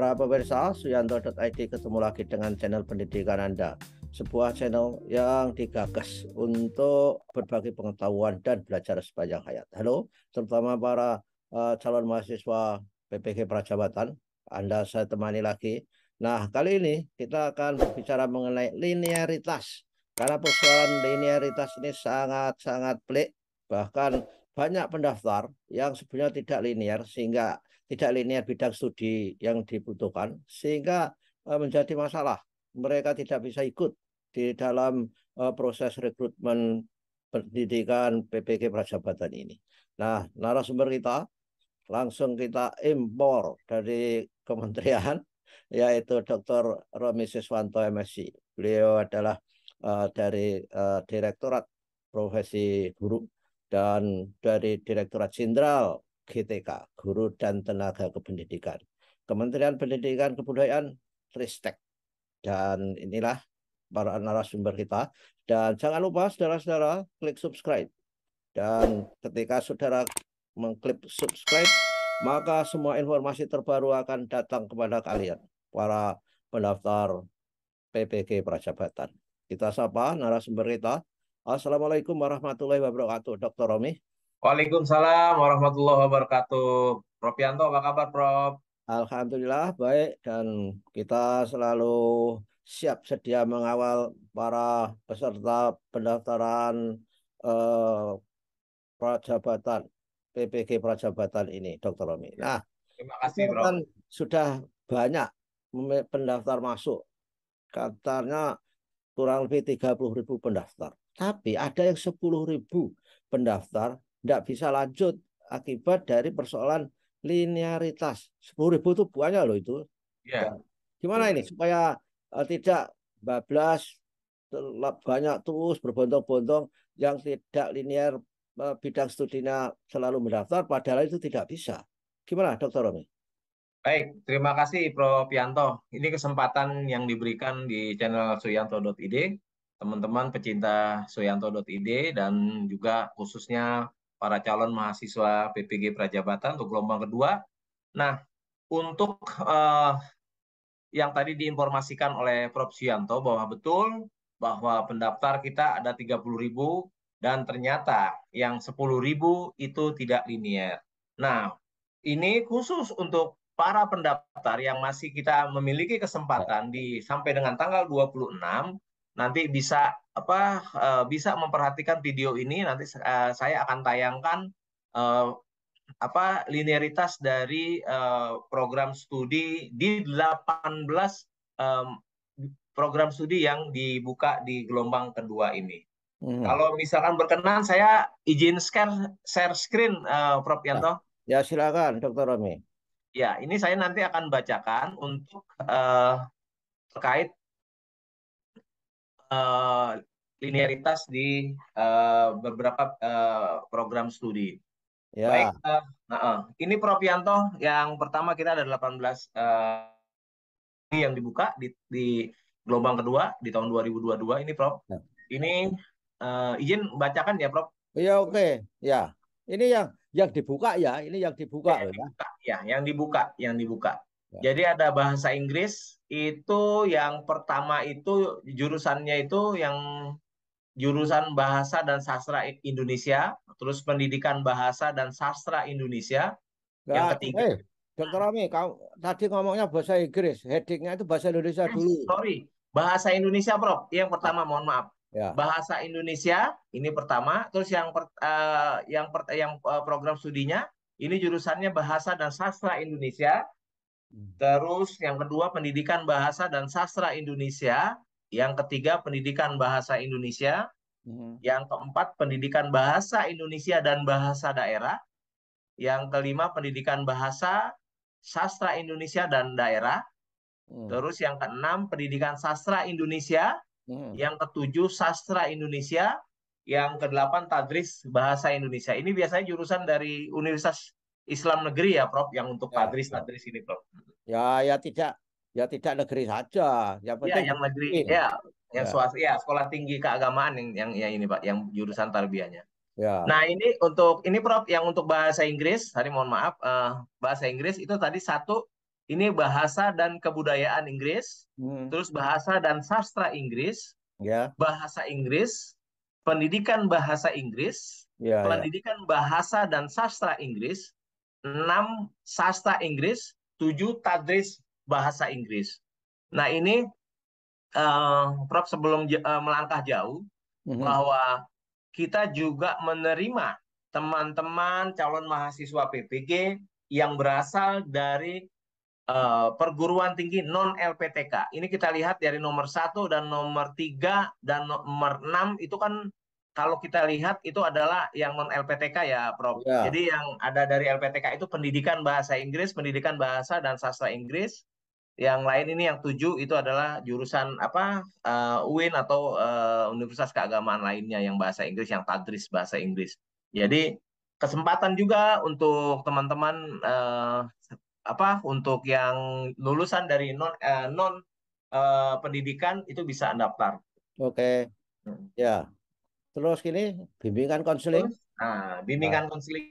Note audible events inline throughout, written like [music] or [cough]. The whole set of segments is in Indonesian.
Para pemirsa suyanto.id ketemu lagi dengan channel pendidikan Anda. Sebuah channel yang digagas untuk berbagi pengetahuan dan belajar sepanjang hayat. Halo, terutama para uh, calon mahasiswa PPG Prajabatan. Anda saya temani lagi. Nah, kali ini kita akan berbicara mengenai linearitas. Karena persoalan linearitas ini sangat-sangat pelik. Bahkan banyak pendaftar yang sebenarnya tidak linear sehingga tidak linear bidang studi yang dibutuhkan sehingga eh, menjadi masalah. Mereka tidak bisa ikut di dalam eh, proses rekrutmen pendidikan PPG prajabatan ini. Nah, narasumber kita langsung kita impor dari kementerian [laughs] yaitu Dr. Romi Siswanto MSc. Beliau adalah uh, dari uh, Direktorat Profesi Guru dan dari Direktorat Jenderal GTK, Guru dan Tenaga Kependidikan. Kementerian Pendidikan Kebudayaan Ristek. Dan inilah para narasumber kita. Dan jangan lupa saudara-saudara klik subscribe. Dan ketika saudara mengklik subscribe, maka semua informasi terbaru akan datang kepada kalian, para pendaftar PPG Prajabatan. Kita sapa narasumber kita. Assalamualaikum warahmatullahi wabarakatuh, Dr. Romi. Waalaikumsalam warahmatullahi wabarakatuh. Prof Yanto, apa kabar Prof? Alhamdulillah baik dan kita selalu siap sedia mengawal para peserta pendaftaran eh, prajabatan PPG prajabatan ini, Dokter Romi. Iya. Nah, terima kasih, Prof. Kan sudah banyak pendaftar masuk. Katanya kurang lebih tiga puluh ribu pendaftar. Tapi ada yang sepuluh ribu pendaftar tidak bisa lanjut akibat dari persoalan linearitas. sepuluh ribu itu banyak loh itu. Yeah. Gimana ini supaya uh, tidak bablas banyak terus berbondong-bondong yang tidak linear uh, eh, bidang studinya selalu mendaftar padahal itu tidak bisa. Gimana Dokter Romi? Baik, terima kasih Prof. Yanto. Ini kesempatan yang diberikan di channel suyanto.id teman-teman pecinta suyanto.id dan juga khususnya para calon mahasiswa PPG Prajabatan untuk gelombang kedua. Nah, untuk uh, yang tadi diinformasikan oleh Prof. Sianto bahwa betul bahwa pendaftar kita ada ribu dan ternyata yang ribu itu tidak linier. Nah, ini khusus untuk para pendaftar yang masih kita memiliki kesempatan di sampai dengan tanggal 26 nanti bisa apa uh, bisa memperhatikan video ini nanti uh, saya akan tayangkan uh, apa linearitas dari uh, program studi di 18 um, program studi yang dibuka di gelombang kedua ini. Hmm. Kalau misalkan berkenan saya izin share share screen uh, Prof Yanto. Ya, ya silakan Dr. Romi. Ya, ini saya nanti akan bacakan untuk uh, terkait uh, linearitas di uh, beberapa uh, program studi. Ya. Baik, uh, uh, ini Prof. Yanto yang pertama kita ada 18 uh, yang dibuka di, di gelombang kedua di tahun 2022 ini Prof. Ya. Ini uh, izin bacakan ya Prof. Iya oke okay. ya. Ini yang yang dibuka ya, ini yang dibuka ya. Yang dibuka, ya, yang dibuka, yang dibuka. Ya. Jadi ada bahasa Inggris itu yang pertama itu jurusannya itu yang jurusan Bahasa dan Sastra Indonesia, terus Pendidikan Bahasa dan Sastra Indonesia. Gak, yang ketiga. Eh, Dokter Romi, kamu tadi ngomongnya bahasa Inggris, headingnya itu bahasa Indonesia eh, dulu. Sorry, bahasa Indonesia, bro, Yang pertama, mohon maaf. Ya. Bahasa Indonesia ini pertama, terus yang per, uh, yang per, yang eh, program studinya ini jurusannya Bahasa dan Sastra Indonesia. Hmm. Terus yang kedua Pendidikan Bahasa dan Sastra Indonesia yang ketiga pendidikan bahasa Indonesia, hmm. yang keempat pendidikan bahasa Indonesia dan bahasa daerah, yang kelima pendidikan bahasa sastra Indonesia dan daerah, hmm. terus yang keenam pendidikan sastra Indonesia, hmm. yang ketujuh sastra Indonesia, yang kedelapan tadris bahasa Indonesia. Ini biasanya jurusan dari Universitas Islam Negeri ya, Prof, yang untuk tadris-tadris ya, ya. tadris ini, Prof. Ya, ya tidak ya tidak negeri saja yang ya, penting ya, yang negeri ini. ya yang swas, swasta ya sekolah tinggi keagamaan yang yang ya ini pak yang jurusan tarbiyahnya ya. nah ini untuk ini prof yang untuk bahasa Inggris tadi mohon maaf uh, bahasa Inggris itu tadi satu ini bahasa dan kebudayaan Inggris hmm. terus bahasa dan sastra Inggris ya. bahasa Inggris pendidikan bahasa Inggris ya, ya. pendidikan ya. bahasa dan sastra Inggris enam sastra Inggris tujuh tadris bahasa Inggris. Nah ini uh, Prof sebelum uh, melangkah jauh mm-hmm. bahwa kita juga menerima teman-teman calon mahasiswa PPG yang berasal dari uh, perguruan tinggi non LPTK. Ini kita lihat dari nomor satu dan nomor tiga dan nomor enam itu kan kalau kita lihat itu adalah yang non LPTK ya, Prof. Ya. Jadi yang ada dari LPTK itu pendidikan bahasa Inggris, pendidikan bahasa dan sastra Inggris, yang lain ini yang tujuh itu adalah jurusan apa uh, eh, UIN atau uh, Universitas Keagamaan lainnya yang bahasa Inggris yang tadris bahasa Inggris. Jadi kesempatan juga untuk teman-teman uh, apa untuk yang lulusan dari non uh, non uh, pendidikan itu bisa daftar. Oke. Okay. Hmm. Ya. Terus ini bimbingan konseling. nah, bimbingan nah. konseling.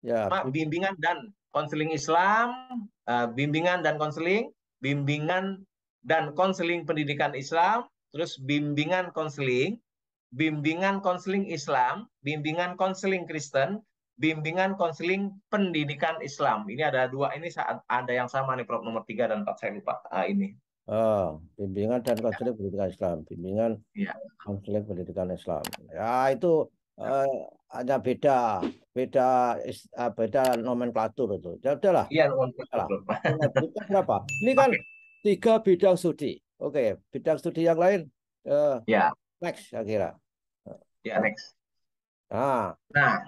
Ya. Bimbingan dan konseling Islam, eh, bimbingan dan konseling, bimbingan dan konseling pendidikan Islam, terus bimbingan konseling, bimbingan konseling Islam, bimbingan konseling Kristen, bimbingan konseling pendidikan Islam. Ini ada dua ini saat ada yang sama nih Prof nomor 3 dan 4 saya lupa ah, ini. Oh, bimbingan dan konseling ya. pendidikan Islam, bimbingan ya. konseling pendidikan Islam. Ya itu ya. Eh, ada beda beda ah, beda nomenklatur itu. Ya udahlah. Iya, nomenklatur. Berapa? Ini kan tiga bidang studi. Oke, okay. bidang studi yang lain uh, ya. next saya kira. Ya, next. Ah. Nah,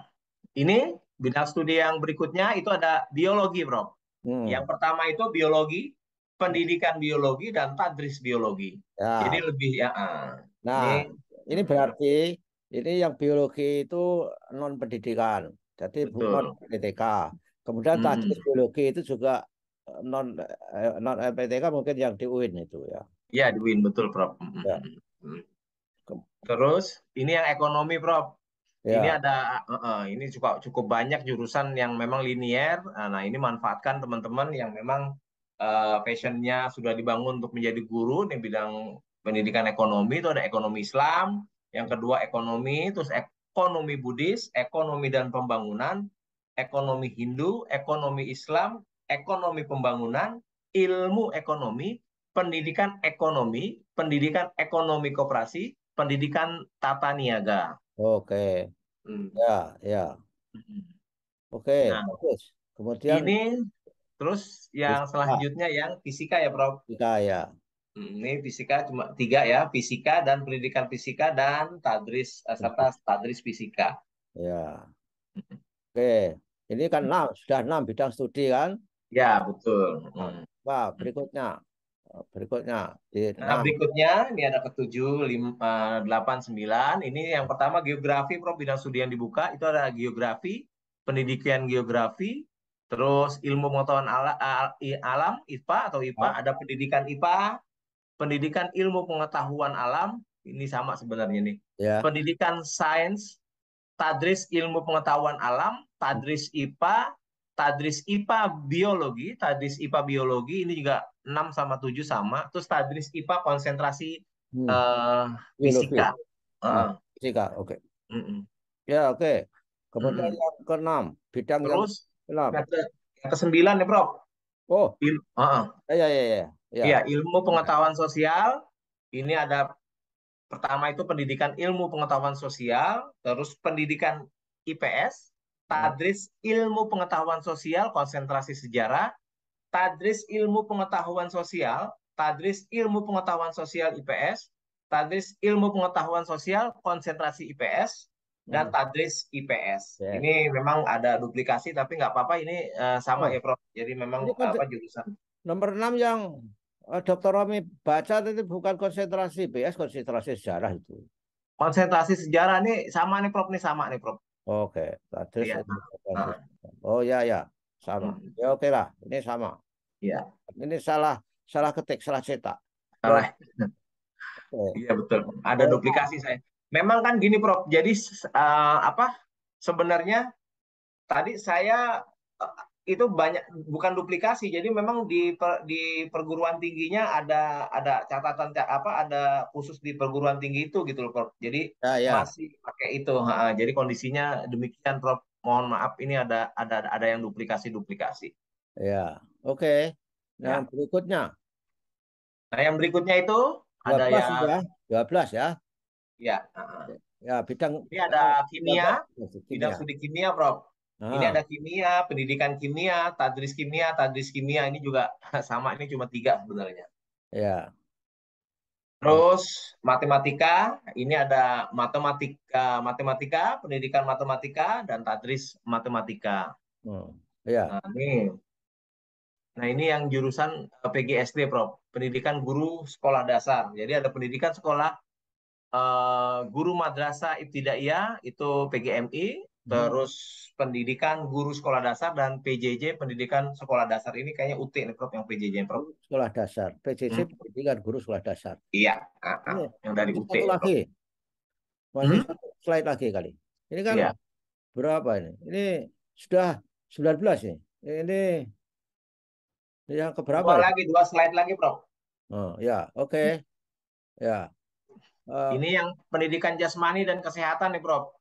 ini bidang studi yang berikutnya itu ada biologi, Bro. Hmm. Yang pertama itu biologi, pendidikan biologi dan tadris biologi. Ya. Jadi lebih ya. Uh, nah, ini, ini berarti ini yang biologi itu non pendidikan. Jadi bukan PTK. Kemudian hmm. tadi biologi itu juga eh, non eh, non LPTK mungkin yang di UIN itu ya. Iya di UIN betul Prof. Hmm, hmm, ya. Hmm, Terus ini yang ekonomi Prof. Ya. Ini ada uh, uh, ini juga cukup banyak jurusan yang memang linier. Nah, nah ini manfaatkan teman-teman yang memang uh, passionnya sudah dibangun untuk menjadi guru di bidang pendidikan ekonomi itu ada ekonomi Islam, yang kedua ekonomi, terus ekonomi Buddhis, ekonomi dan pembangunan, ekonomi Hindu, ekonomi Islam, ekonomi pembangunan, ilmu ekonomi, pendidikan ekonomi, pendidikan ekonomi koperasi, pendidikan tata niaga. Oke. Hmm. Ya, ya. Hmm. Oke, nah, Kemudian ini terus yang selanjutnya yang fisika ya, Prof. Fisika ya. Hmm, ini fisika cuma tiga ya, fisika dan pendidikan fisika dan tadris eh, serta hmm. tadris fisika. Ya. Oke, ini kan hmm. enam sudah enam bidang studi kan? Ya betul. Wah berikutnya, oh, berikutnya. Di nah, berikutnya ini ada ketujuh, lima, eh, delapan, sembilan. Ini yang pertama geografi, Prof. Bidang studi yang dibuka itu ada geografi, pendidikan geografi, terus ilmu pengetahuan ala, eh, alam IPA atau IPA, ah. ada pendidikan IPA, pendidikan ilmu pengetahuan alam ini sama sebenarnya nih. Yeah. Pendidikan sains, tadris ilmu pengetahuan alam, tadris IPA, tadris IPA biologi, tadris IPA biologi ini juga 6 sama 7 sama, terus tadris IPA konsentrasi hmm. uh, fisika. Uh. Fisika, oke. Okay. Mm -mm. Ya, oke. Okay. Kemudian mm -mm. yang keenam, bidang terus yang, yang ke sembilan nih bro. Oh, Il uh -uh. ya, ya, ya. ya. Ya. ya, ilmu pengetahuan sosial. Ini ada pertama itu pendidikan ilmu pengetahuan sosial, terus pendidikan IPS, tadris ilmu pengetahuan sosial konsentrasi sejarah, tadris ilmu pengetahuan sosial, tadris ilmu pengetahuan sosial IPS, tadris ilmu pengetahuan sosial konsentrasi IPS dan hmm. tadris IPS. Yeah. Ini memang ada duplikasi tapi nggak apa-apa ini uh, sama oh. ya Prof. Jadi memang ini apa jurusan Nomor enam yang eh, Dokter Romi baca tadi bukan konsentrasi BS konsentrasi sejarah itu. Konsentrasi sejarah ini sama nih Prof nih sama nih Prof. Oke, okay. ya. Nah. Oh ya ya, sama. Hmm. Ya oke okay lah, ini sama. Iya. Ini salah salah ketik, salah cetak. Salah. Iya betul. Ada duplikasi saya. Memang kan gini Prof. Jadi uh, apa? Sebenarnya tadi saya eh, itu banyak bukan duplikasi jadi memang di per, di perguruan tingginya ada ada catatan apa ada khusus di perguruan tinggi itu gitu loh Prof. Jadi ya, ya. masih pakai itu. Ha, jadi kondisinya demikian Prof. Mohon maaf ini ada ada ada yang duplikasi-duplikasi. Ya, oke. Okay. Nah, ya. berikutnya. Nah, yang berikutnya itu 12 ada yang ya. 12 ya. Ya. Ya, bidang Ini ada kimia, bidang studi kimia, Prof. Ah. Ini ada kimia, pendidikan kimia, tadris kimia, tadris kimia ini juga [laughs] sama ini cuma tiga sebenarnya. Ya. Terus matematika, ini ada matematika, matematika, pendidikan matematika dan tadris matematika. Oh, Ya. Nah, ini. Nah, ini yang jurusan eh, PGSD, Prof. Pendidikan guru sekolah dasar. Jadi ada pendidikan sekolah Uh, guru madrasah ibtidaiyah itu PGMI, terus pendidikan guru sekolah dasar dan PJJ pendidikan sekolah dasar ini kayaknya UT nih Prof yang PJJ Prof. Sekolah dasar, PJJ hmm. pendidikan guru sekolah dasar. Iya, uh, yang dari UT. lagi. Masih hmm? slide lagi kali. Ini kan iya. berapa ini? Ini sudah 19 nih. Ini yang keberapa? Dua ya? lagi, dua slide lagi Prof. Oh, ya, oke. Okay. Hmm. Ya. Uh, ini yang pendidikan jasmani dan kesehatan nih Prof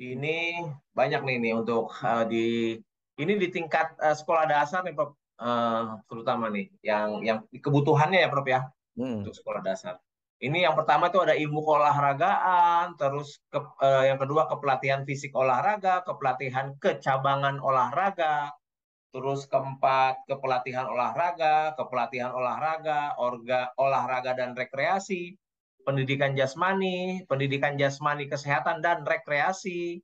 ini banyak nih ini untuk uh, di ini di tingkat uh, sekolah dasar nih Prof uh, terutama nih yang yang kebutuhannya ya Prof ya hmm. untuk sekolah dasar. Ini yang pertama itu ada ilmu keolahragaan, terus ke, uh, yang kedua kepelatihan fisik olahraga, kepelatihan kecabangan olahraga, terus keempat kepelatihan olahraga, kepelatihan olahraga, orga olahraga dan rekreasi, pendidikan jasmani, pendidikan jasmani kesehatan dan rekreasi.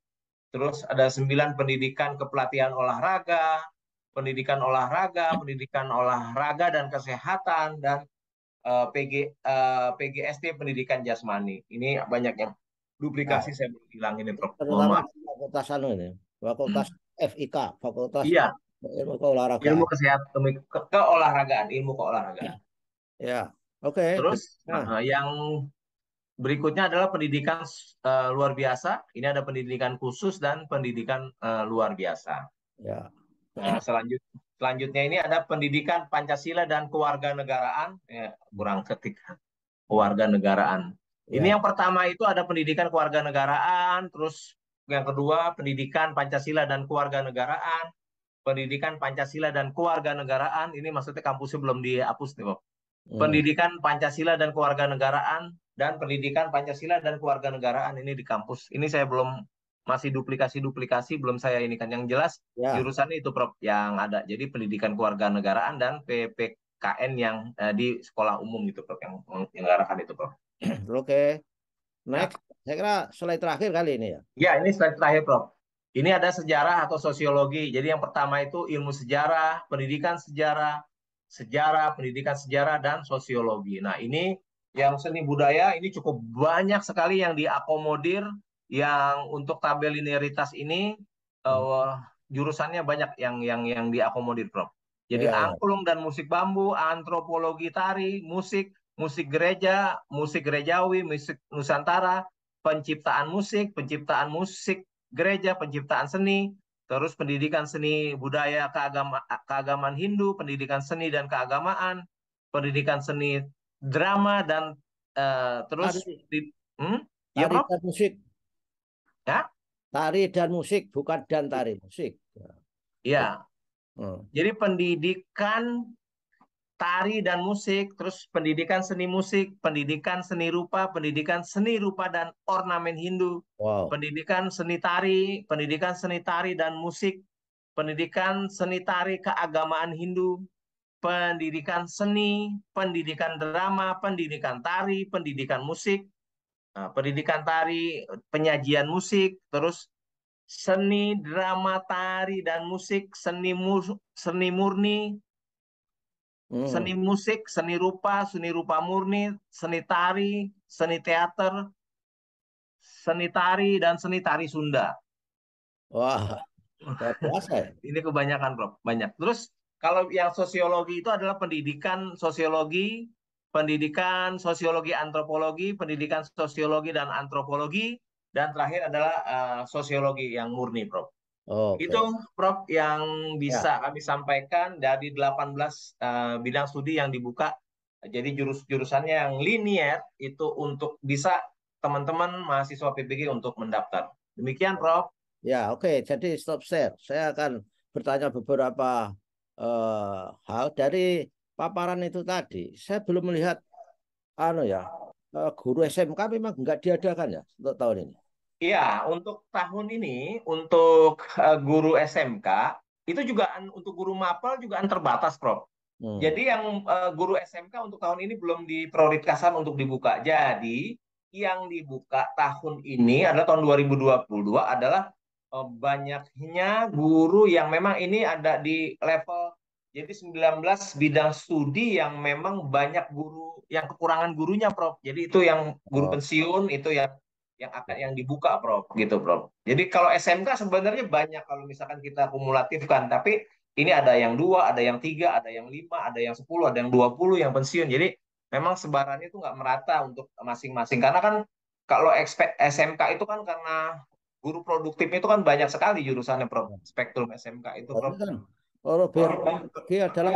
Terus ada sembilan pendidikan kepelatihan olahraga, pendidikan olahraga, pendidikan olahraga dan kesehatan dan uh, eh, PG uh, eh, PGST pendidikan jasmani. Ini banyaknya duplikasi nah, saya belum bilang ini Prof. fakultas anu ini, fakultas hmm. FIK, fakultas Iya. ilmu keolahragaan. Ilmu kesehatan ke keolahragaan, ilmu keolahragaan. Ya. ya. Oke. Okay. Terus nah. uh, yang berikutnya adalah pendidikan uh, luar biasa. Ini ada pendidikan khusus dan pendidikan uh, luar biasa. Ya. Nah, selanjut, selanjutnya ini ada pendidikan Pancasila dan kewarganegaraan. Ya, kurang ketik kewarganegaraan. Yeah. Ini ya. yang pertama itu ada pendidikan kewarganegaraan, terus yang kedua pendidikan Pancasila dan kewarganegaraan, pendidikan Pancasila dan kewarganegaraan. Ini maksudnya kampusnya belum dihapus nih, Bob hmm. pendidikan Pancasila dan kewarganegaraan dan pendidikan Pancasila dan kewarganegaraan ini di kampus. Ini saya belum masih duplikasi-duplikasi belum saya ini kan yang jelas ya. jurusan itu Prof yang ada. Jadi pendidikan kewarganegaraan dan PPKN yang eh, di sekolah umum gitu Prof yang menyelenggarakan itu Prof. [clears throat] Oke. Okay. Next, ya. saya kira slide terakhir kali ini ya. Ya, ini slide terakhir Prof. Ini ada sejarah atau sosiologi. Jadi yang pertama itu ilmu sejarah, pendidikan sejarah, sejarah, pendidikan sejarah dan sosiologi. Nah, ini yang seni budaya ini cukup banyak sekali yang diakomodir yang untuk tabel linearitas ini uh, jurusannya banyak yang yang yang diakomodir, Prof. Jadi yeah. Ya. angklung dan musik bambu, antropologi tari, musik, musik gereja, musik gerejawi, musik nusantara, penciptaan musik, penciptaan musik gereja, penciptaan seni, terus pendidikan seni budaya keagama, keagamaan Hindu, pendidikan seni dan keagamaan, pendidikan seni drama dan uh, terus tari. Di, hmm? Iya, tari ya, Prof? dan musik. Ya? Tari dan musik bukan dan tari musik. Ya. Hmm. Jadi pendidikan tari dan musik, terus pendidikan seni musik, pendidikan seni rupa, pendidikan seni rupa dan ornamen Hindu, wow. pendidikan seni tari, pendidikan seni tari dan musik, pendidikan seni tari keagamaan Hindu, pendidikan seni, pendidikan drama, pendidikan tari, pendidikan musik, nah, pendidikan tari, penyajian musik, terus seni drama tari dan musik, seni mur, seni murni, Hmm. Seni musik, seni rupa, seni rupa murni, seni tari, seni teater, seni tari dan seni tari Sunda. Wah, ya. [laughs] Ini kebanyakan, bro. Banyak. Terus kalau yang sosiologi itu adalah pendidikan sosiologi, pendidikan sosiologi antropologi, pendidikan sosiologi dan antropologi, dan terakhir adalah uh, sosiologi yang murni, Prof. Oh, okay. Itu Prof yang bisa ya. kami sampaikan dari 18 uh, eh, bidang studi yang dibuka. Jadi jurus-jurusannya yang linier itu untuk bisa teman-teman mahasiswa PPG untuk mendaftar. Demikian Prof. Ya, oke. Okay. Jadi stop share. Saya akan bertanya beberapa uh, hal dari paparan itu tadi. Saya belum melihat anu ya, uh, guru SMK memang enggak diadakan ya untuk tahun ini. Iya, untuk tahun ini, untuk eh, guru SMK, itu juga untuk guru mapel juga terbatas, Prof. Hmm. Jadi yang eh, guru SMK untuk tahun ini belum diprioritaskan untuk dibuka. Jadi yang dibuka tahun ini adalah tahun 2022 adalah eh, banyaknya guru yang memang ini ada di level jadi 19 bidang studi yang memang banyak guru yang kekurangan gurunya, Prof. Jadi itu yang guru oh. pensiun, itu ya yang akan yang dibuka, Prof. Gitu, Prof. Jadi kalau SMK sebenarnya banyak kalau misalkan kita kumulatifkan, tapi ini ada yang dua, ada yang tiga, ada yang lima, ada yang sepuluh, ada yang dua puluh yang pensiun. Jadi memang sebarannya itu nggak merata untuk masing-masing. Karena kan kalau SMK itu kan karena guru produktif itu kan banyak sekali jurusannya, Prof. Spektrum SMK itu, Prof. Kalau adalah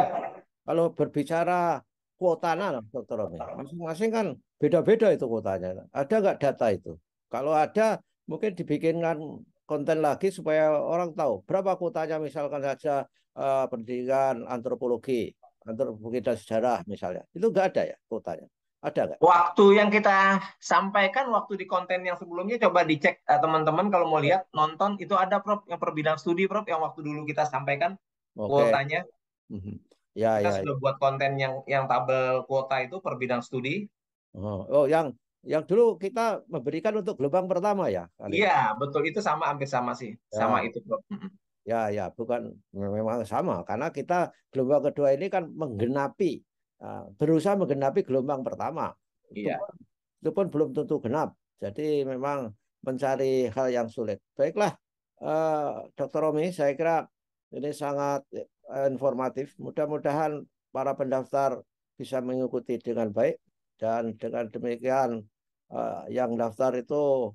kalau berbicara kuotanya, Dokter masing-masing kan beda-beda itu kuotanya. Ada nggak data itu? Kalau ada mungkin dibikinkan konten lagi supaya orang tahu berapa kuotanya misalkan saja uh, pendidikan antropologi, antropologi dan sejarah misalnya. Itu enggak ada ya kuotanya. Ada nggak? Waktu yang kita sampaikan waktu di konten yang sebelumnya coba dicek eh, teman-teman kalau mau lihat nonton itu ada Prof yang per studi Prof yang waktu dulu kita sampaikan okay. kuotanya. Mm -hmm. Ya, kita ya, ya. sudah ya. buat konten yang yang tabel kuota itu per studi. Oh, oh yang yang dulu kita memberikan untuk gelombang pertama ya. Iya, betul itu sama hampir sama sih. Ya. Sama itu, Ya, ya, bukan ya, memang sama karena kita gelombang kedua ini kan menggenapi eh, berusaha menggenapi gelombang pertama. Iya. Itu itu pun belum tentu genap. Jadi memang mencari hal yang sulit. Baiklah, eh, Dokter Romi, saya kira ini sangat eh, informatif. Mudah-mudahan para pendaftar bisa mengikuti dengan baik dan dengan demikian Eh, yang daftar itu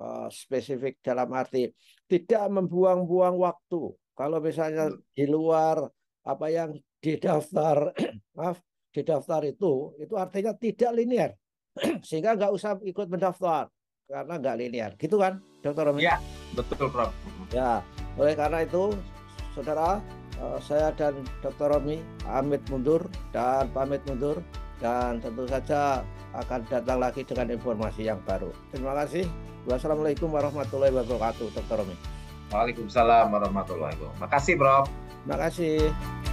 uh, spesifik dalam arti tidak membuang-buang waktu. Kalau misalnya hmm. di luar apa yang didaftar, [clears throat] maaf, didaftar itu, itu artinya tidak linear. [clears throat] Sehingga nggak usah ikut mendaftar karena nggak linear. Gitu kan, Dokter Romi? Iya betul, Prof. Ya, oleh karena itu, saudara, eh, saya dan Dokter Romi, amit mundur dan pamit mundur dan tentu saja akan datang lagi dengan informasi yang baru. Terima kasih. Wassalamualaikum warahmatullahi wabarakatuh, Dr. Romi. Waalaikumsalam warahmatullahi wabarakatuh. Makasih, Prof. Makasih.